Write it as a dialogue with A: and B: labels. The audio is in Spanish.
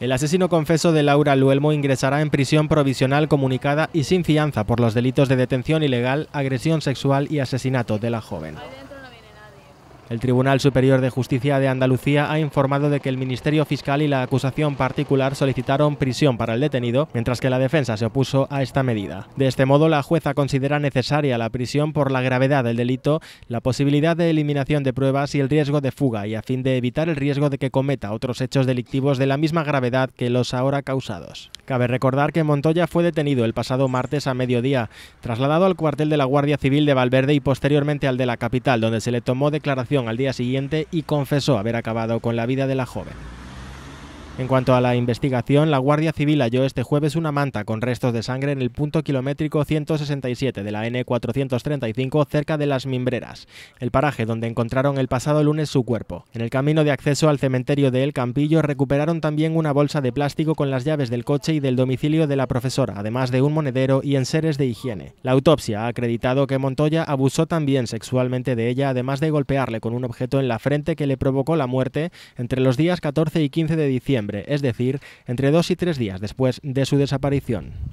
A: El asesino confeso de Laura Luelmo ingresará en prisión provisional comunicada y sin fianza por los delitos de detención ilegal, agresión sexual y asesinato de la joven. El Tribunal Superior de Justicia de Andalucía ha informado de que el Ministerio Fiscal y la acusación particular solicitaron prisión para el detenido, mientras que la defensa se opuso a esta medida. De este modo, la jueza considera necesaria la prisión por la gravedad del delito, la posibilidad de eliminación de pruebas y el riesgo de fuga, y a fin de evitar el riesgo de que cometa otros hechos delictivos de la misma gravedad que los ahora causados. Cabe recordar que Montoya fue detenido el pasado martes a mediodía, trasladado al cuartel de la Guardia Civil de Valverde y posteriormente al de la capital, donde se le tomó declaración al día siguiente y confesó haber acabado con la vida de la joven. En cuanto a la investigación, la Guardia Civil halló este jueves una manta con restos de sangre en el punto kilométrico 167 de la N435 cerca de las Mimbreras, el paraje donde encontraron el pasado lunes su cuerpo. En el camino de acceso al cementerio de El Campillo recuperaron también una bolsa de plástico con las llaves del coche y del domicilio de la profesora, además de un monedero y enseres de higiene. La autopsia ha acreditado que Montoya abusó también sexualmente de ella, además de golpearle con un objeto en la frente que le provocó la muerte entre los días 14 y 15 de diciembre es decir, entre dos y tres días después de su desaparición.